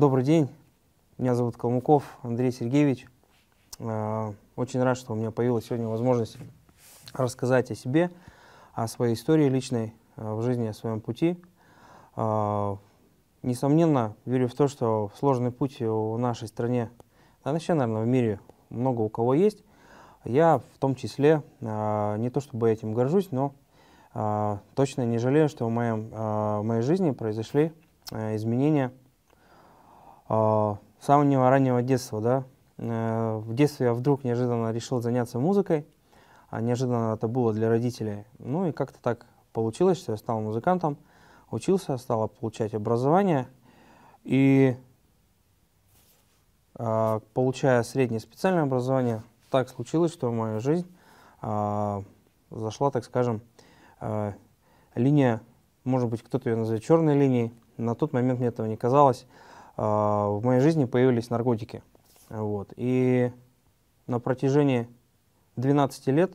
Добрый день, меня зовут Калмуков Андрей Сергеевич. Э, очень рад, что у меня появилась сегодня возможность рассказать о себе, о своей истории личной, э, в жизни, о своем пути. Э, несомненно, верю в то, что сложный путь в нашей стране, да вообще, наверное, в мире много у кого есть. Я в том числе, не то чтобы этим горжусь, но точно не жалею, что в, моем, в моей жизни произошли изменения – а, с самого раннего детства, да. Э, в детстве я вдруг неожиданно решил заняться музыкой, а, неожиданно это было для родителей. Ну и как-то так получилось, что я стал музыкантом, учился, стал получать образование. И а, получая среднее специальное образование, так случилось, что моя мою жизнь зашла, так скажем, линия, может быть, кто-то ее назовет черной линией, на тот момент мне этого не казалось, а, в моей жизни появились наркотики. Вот. И на протяжении 12 лет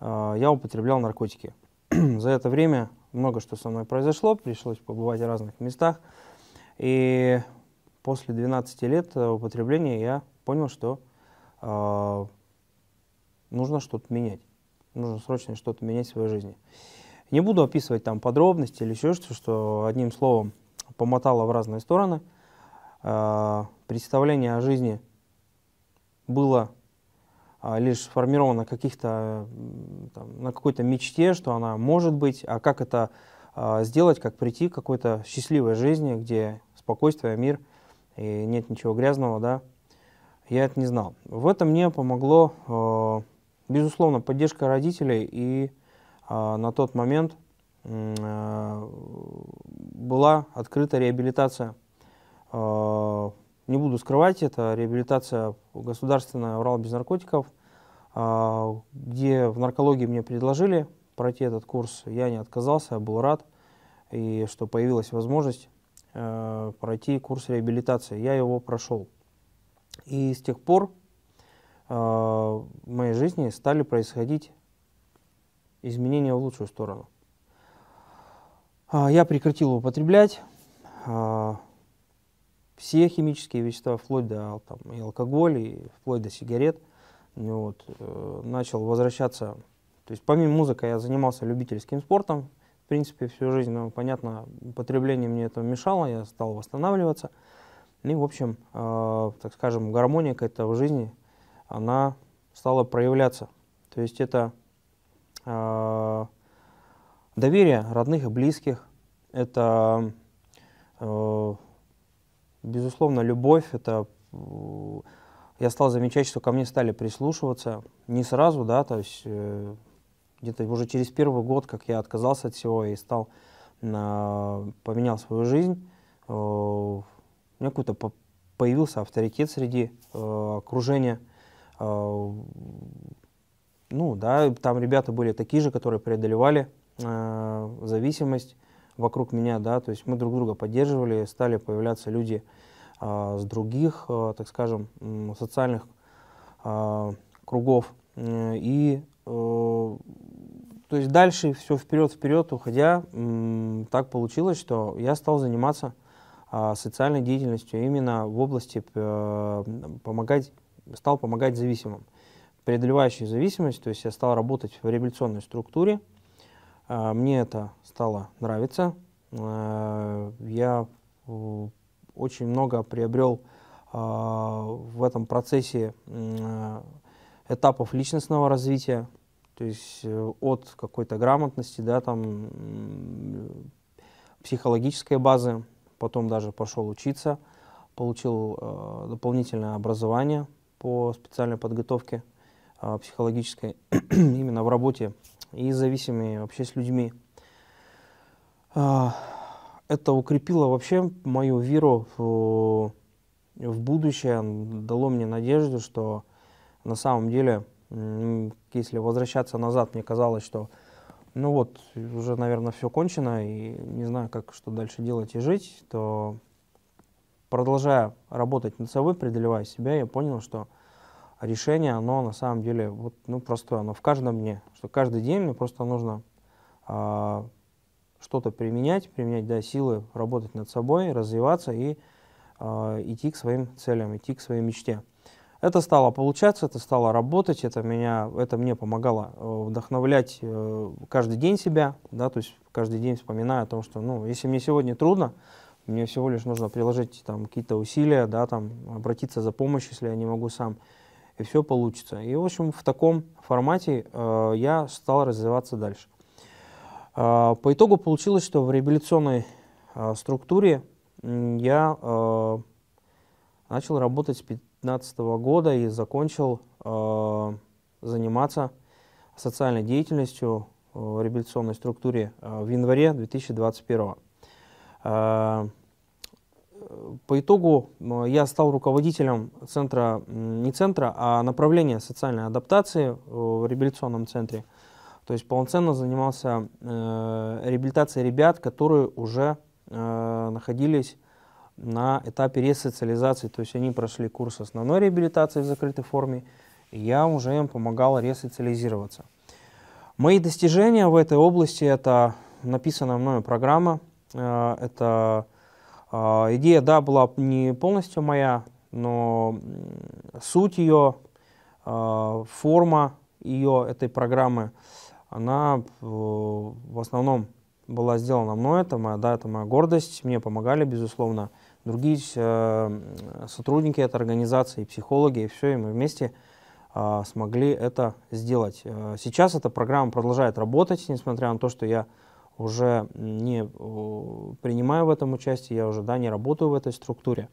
а, я употреблял наркотики. За это время много что со мной произошло, пришлось побывать в разных местах. И после 12 лет э, употребления я понял, что э, нужно что-то менять. Нужно срочно что-то менять в своей жизни. Не буду описывать там подробности или еще что-то, что одним словом помотало в разные стороны – Э, представление о жизни было а, лишь сформировано каких-то, на какой-то мечте, что она может быть, а как это а, сделать, как прийти к какой-то счастливой жизни, где спокойствие, мир и нет ничего грязного, да, я это не знал. В этом мне помогло, э, безусловно, поддержка родителей и а, на тот момент э, была открыта реабилитация Э, не буду скрывать, это реабилитация государственная Урал без наркотиков, э, где в наркологии мне предложили пройти этот курс. Я не отказался, я был рад, и что появилась возможность э, пройти курс реабилитации. Я его прошел. И с тех пор в моей жизни стали происходить изменения в лучшую сторону. Я прекратил употреблять, все химические вещества, вплоть до там, и алкоголя, и вплоть до сигарет, вот, э, начал возвращаться. То есть помимо музыки я занимался любительским спортом, в принципе, всю жизнь, ну, понятно, употребление мне этого мешало, я стал восстанавливаться. И, в общем, э, так скажем, гармония какая-то в жизни, она стала проявляться. То есть это э, доверие родных и близких, это э, Безусловно, любовь — это... Э, я стал замечать, что ко мне стали прислушиваться. Не сразу, да, то есть э, где-то уже через первый год, как я отказался от всего и стал... поменял свою жизнь, э, у меня какой-то по появился авторитет среди э, окружения. ну, да, там ребята были такие же, которые преодолевали э, зависимость, вокруг меня, да, то есть мы друг друга поддерживали, стали появляться люди а, с других, а, так скажем, социальных а, кругов. Э, и э, то есть дальше все вперед-вперед уходя, так получилось, что я стал заниматься социальной деятельностью именно в области э, помогать, стал помогать зависимым преодолевающей зависимость, то есть я стал работать в реабилитационной структуре, а, мне это стало нравиться. А, я э, очень много приобрел а, в этом процессе этапов личностного развития, то есть э, от какой-то грамотности, да, там, психологической базы, потом даже пошел учиться, получил э, дополнительное образование по специальной подготовке психологической именно в работе и зависимыми вообще с людьми. А, это укрепило вообще мою веру в, в будущее, дало мне надежду, что на самом деле, если возвращаться назад, мне казалось, что ну вот, уже, наверное, все кончено, и не знаю, как, что дальше делать и жить, то продолжая работать над собой, преодолевая себя, я понял, что решение, оно на самом деле вот, ну, простое, оно в каждом дне, что каждый день мне просто нужно а, что-то применять, применять да, силы, работать над собой, развиваться и а, идти к своим целям, идти к своей мечте. Это стало получаться, это стало работать, это, меня, это мне помогало э, вдохновлять э, каждый день себя, да, то есть каждый день вспоминаю о том, что ну, если мне сегодня трудно, мне всего лишь нужно приложить там, какие-то усилия, да, там, обратиться за помощью, если я не могу сам и все получится. И, в общем, в таком формате э, я стал развиваться дальше. Э, по итогу получилось, что в реабилитационной э, структуре я э, начал работать с 2015 -го года и закончил э, заниматься социальной деятельностью э, в реабилитационной структуре э, в январе 2021 года по итогу я стал руководителем центра, не центра, а направления социальной адаптации э, в реабилитационном центре. То есть полноценно занимался э, реабилитацией ребят, которые уже э, находились на этапе ресоциализации, то есть они прошли курс основной реабилитации в закрытой форме, и я уже им помогал ресоциализироваться. Мои достижения в этой области – это написанная мною программа, это а, идея, да, была не полностью моя, но суть ее, а, форма ее, этой программы, она э, в основном была сделана мной, это моя, да, это моя гордость, мне помогали, безусловно, другие э, сотрудники этой организации, психологи, и все, и мы вместе а, смогли это сделать. Э, сейчас эта программа продолжает работать, несмотря на то, что я уже не э, принимаю в этом участие, я уже да, не работаю в этой структуре.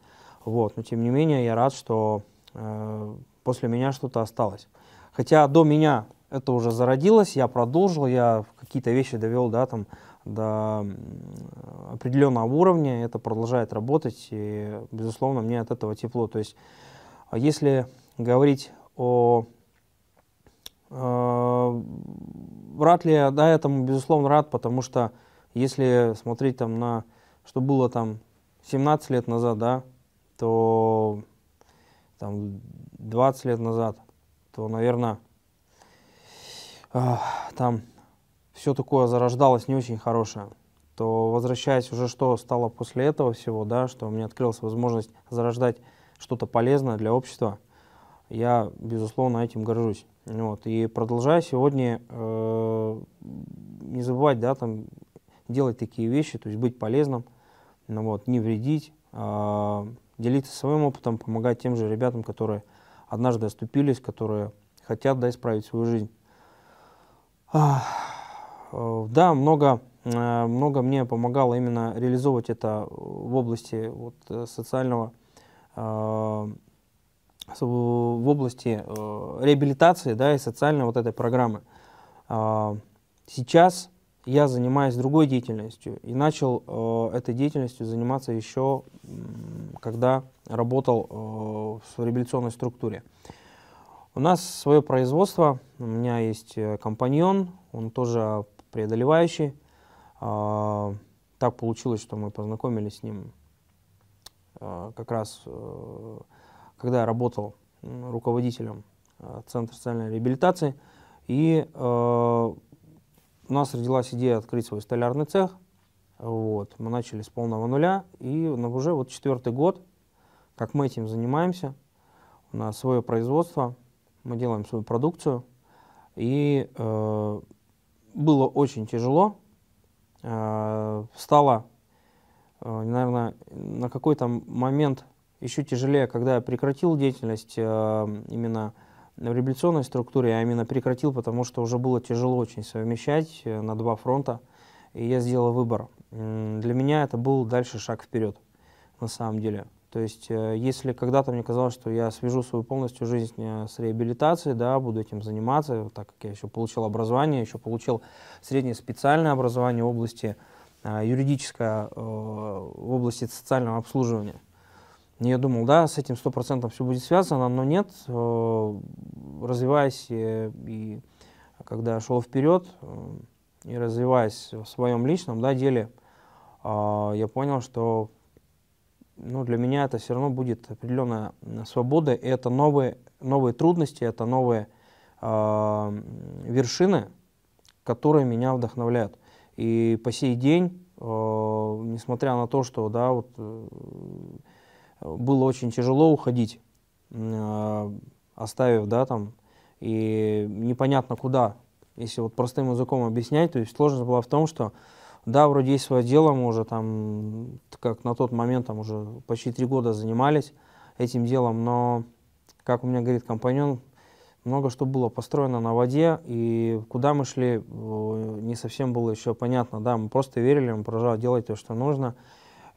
Вот. Но тем не менее я рад, что э, после меня что-то осталось. Хотя до меня это уже зародилось, я продолжил, я какие-то вещи довел да, там, до определенного уровня, это продолжает работать, и, безусловно, мне от этого тепло. То есть, если говорить о Э, рад ли я да, этому? Безусловно, рад, потому что если смотреть там на, что было там 17 лет назад, да, то там 20 лет назад, то, наверное, э, там все такое зарождалось не очень хорошее, то возвращаясь уже, что стало после этого всего, да, что у меня открылась возможность зарождать что-то полезное для общества, я, безусловно, этим горжусь. Вот, и продолжаю сегодня э, не забывать, да, там, делать такие вещи, то есть быть полезным, ну, вот, не вредить, э, делиться своим опытом, помогать тем же ребятам, которые однажды оступились, которые хотят, да, исправить свою жизнь. Э, да, много, э, много мне помогало именно реализовывать это в области вот, э, социального в области э, реабилитации да, и социальной вот этой программы. Э, сейчас я занимаюсь другой деятельностью и начал э, этой деятельностью заниматься еще, когда работал э, в реабилитационной структуре. У нас свое производство, у меня есть э, компаньон, он тоже преодолевающий. Э, так получилось, что мы познакомились с ним э, как раз... Э, когда я работал руководителем э, Центра социальной реабилитации, и э, у нас родилась идея открыть свой столярный цех. Вот, мы начали с полного нуля, и уже вот четвертый год, как мы этим занимаемся, у нас свое производство, мы делаем свою продукцию, и э, было очень тяжело, э, стало, э, наверное, на какой-то момент еще тяжелее, когда я прекратил деятельность э, именно в революционной структуре, я а именно прекратил, потому что уже было тяжело очень совмещать э, на два фронта, и я сделал выбор. Для меня это был дальше шаг вперед, на самом деле. То есть, э, если когда-то мне казалось, что я свяжу свою полностью жизнь с реабилитацией, да, буду этим заниматься, так как я еще получил образование, еще получил среднее специальное образование в области юридическое, в области социального обслуживания – ну, я думал, да, с этим 100% все будет связано, но нет. Э, развиваясь э, и, когда шел вперед, э, и развиваясь в своем личном да, деле, я понял, что ну, для меня это все равно будет определенная свобода, и это новые, новые трудности, это новые вершины, которые меня вдохновляют. И по сей день, несмотря на то, что да, вот, было очень тяжело уходить, э, оставив, да, там, и непонятно куда, если вот простым языком объяснять, то есть сложность была в том, что да, вроде есть свое дело, мы уже там, как на тот момент, там уже почти три года занимались этим делом, но, как у меня говорит компаньон, много что было построено на воде, и куда мы шли, не совсем было еще понятно, да, мы просто верили, мы продолжали делать то, что нужно,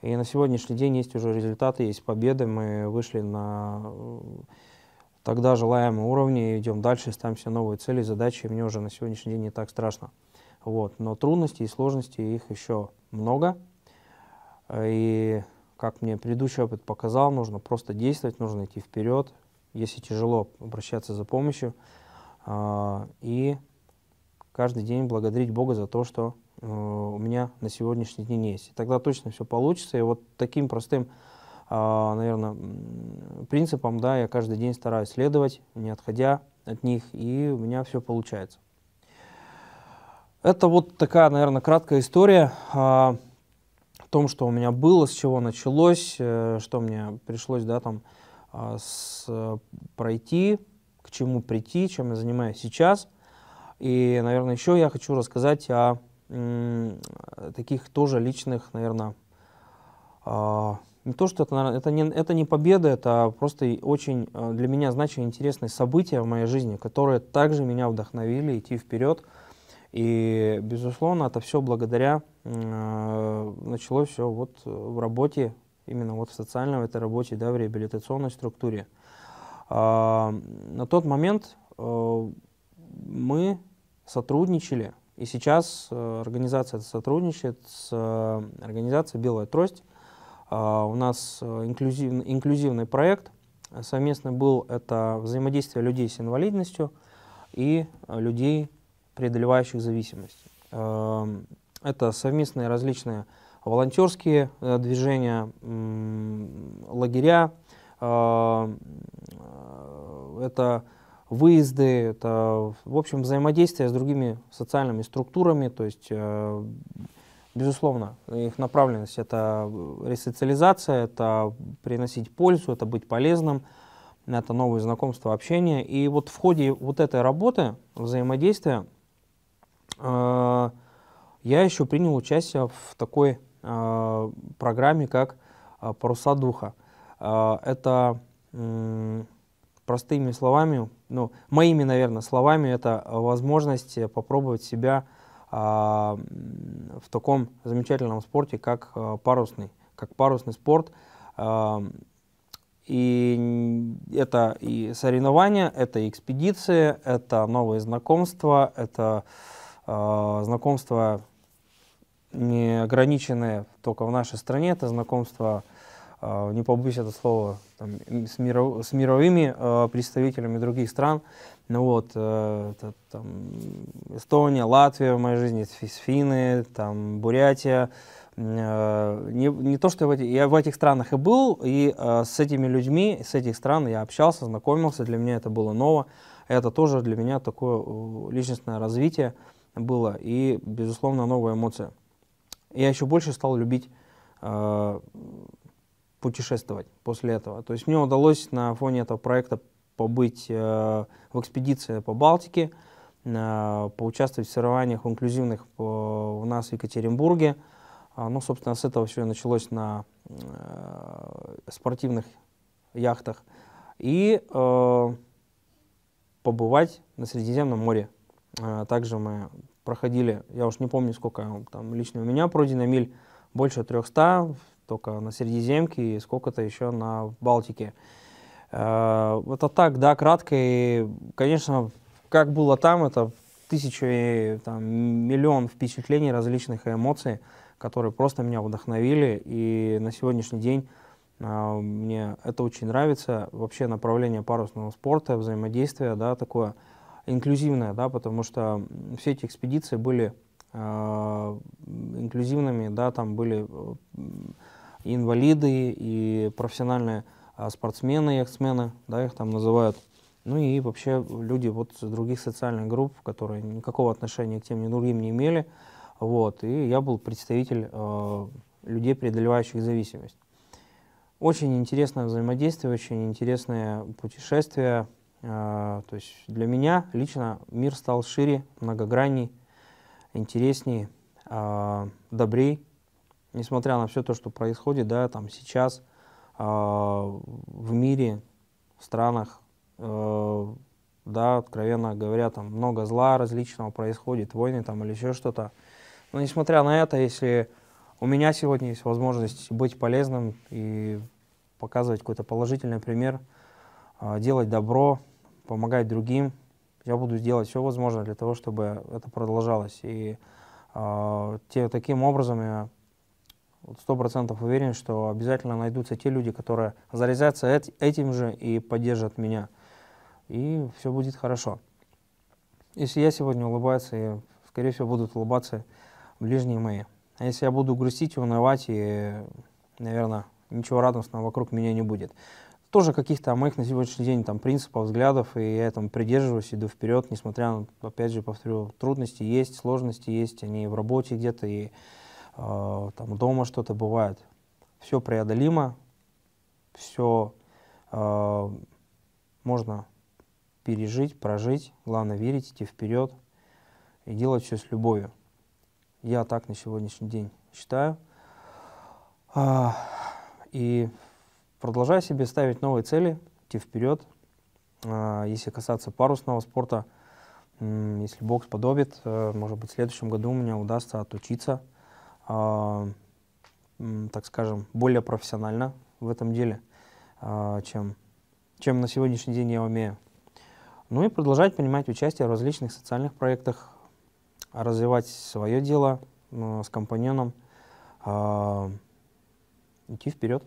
и на сегодняшний день есть уже результаты, есть победы. Мы вышли на э, тогда желаемые уровни, идем дальше, ставим все новые цели, задачи. мне уже на сегодняшний день не так страшно. Вот. Но трудностей и сложностей их еще много. И, как мне предыдущий опыт показал, нужно просто действовать, нужно идти вперед. Если тяжело, обращаться за помощью. А, и каждый день благодарить Бога за то, что Э, у меня на сегодняшний день есть. И тогда точно все получится. И вот таким простым, а, наверное, принципом, да, я каждый день стараюсь следовать, не отходя от них, и у меня все получается. Это вот такая, наверное, краткая история а, о том, что у меня было, с чего началось, э, что мне пришлось, да, там, а, с, э, пройти, к чему прийти, чем я занимаюсь сейчас. И, наверное, еще я хочу рассказать о Э, таких тоже личных, наверное, а, не то, что это, наверное, это не, это не победа, это просто очень э, для меня значимые интересные события в моей жизни, которые также меня вдохновили идти вперед. И, безусловно, это все благодаря э, началось все вот э, в работе, именно вот в социальной в этой работе, да, в реабилитационной структуре. Э, на тот момент э, мы сотрудничали и сейчас э, организация сотрудничает с э, организацией «Белая трость». А, у нас э, инклюзив, инклюзивный проект совместно был. Это взаимодействие людей с инвалидностью и людей, преодолевающих зависимость. Это совместные различные волонтерские движения, лагеря. Это выезды, это, в общем, взаимодействие с другими социальными структурами, то есть, э, безусловно, их направленность – это ресоциализация, это приносить пользу, это быть полезным, это новые знакомства, общение. И вот в ходе вот этой работы, взаимодействия, э, я еще принял участие в такой э, программе, как «Паруса духа». Это простыми словами, ну, моими, наверное, словами, это возможность попробовать себя а, в таком замечательном спорте, как а, парусный, как парусный спорт. А, и это и соревнования, это и экспедиции, это новые знакомства, это э, знакомства не ограниченные только в нашей стране, это знакомства а, не побоюсь это слово там, с, миров, с мировыми э, представителями других стран. Ну вот, э, это, там, Эстония, Латвия в моей жизни, финны, там, Бурятия. Э, не, не то, что я в, эти, я в этих странах и был, и э, с этими людьми, с этих стран я общался, знакомился, для меня это было ново. Это тоже для меня такое э, личностное развитие было и, безусловно, новая эмоция. Я еще больше стал любить э, путешествовать после этого. То есть мне удалось на фоне этого проекта побыть э, в экспедиции по Балтике, э, поучаствовать в соревнованиях инклюзивных по, у нас в Екатеринбурге. А, ну, собственно, с этого все и началось на э, спортивных яхтах. И э, побывать на Средиземном море. А, также мы проходили, я уж не помню, сколько там лично у меня пройдено миль, больше 300, только на Средиземке и сколько-то еще на Балтике. Э, это так, да, кратко. И, конечно, как было там, это тысячи, там, миллион впечатлений различных эмоций, которые просто меня вдохновили. И на сегодняшний день э, мне это очень нравится. Вообще направление парусного спорта, взаимодействие, да, такое инклюзивное, да, потому что все эти экспедиции были э, инклюзивными, да, там были и инвалиды, и профессиональные а, спортсмены, яхтсмены, да, их там называют. Ну и вообще люди вот из других социальных групп, которые никакого отношения к тем ни другим не имели. Вот, и я был представитель э, людей, преодолевающих зависимость. Очень интересное взаимодействие, очень интересное путешествие. Э, то есть для меня лично мир стал шире, многогранней, интересней, э, добрей несмотря на все то, что происходит, да, там сейчас э, в мире, в странах, э, да, откровенно говоря, там много зла различного происходит, войны там или еще что-то. Но несмотря на это, если у меня сегодня есть возможность быть полезным и показывать какой-то положительный пример, э, делать добро, помогать другим, я буду делать все возможное для того, чтобы это продолжалось. И э, те, таким образом я сто процентов уверен, что обязательно найдутся те люди, которые зарезятся этим же и поддержат меня. И все будет хорошо. Если я сегодня улыбаюсь, и, скорее всего, будут улыбаться ближние мои. А если я буду грустить унывать, и, наверное, ничего радостного вокруг меня не будет. Тоже каких-то моих на сегодняшний день там принципов, взглядов, и я там придерживаюсь, иду вперед, несмотря на, опять же, повторю, трудности есть, сложности есть, они в работе где-то, и Э, там дома что-то бывает. Все преодолимо, все э, можно пережить, прожить. Главное верить, идти вперед и делать все с любовью. Я так на сегодняшний день считаю. А, и продолжаю себе ставить новые цели, идти вперед. А, если касаться парусного спорта, если бокс подобит, э, может быть, в следующем году мне удастся отучиться а, так скажем, более профессионально в этом деле, а, чем, чем на сегодняшний день я умею. Ну и продолжать принимать участие в различных социальных проектах, развивать свое дело а, с компаньоном, идти вперед.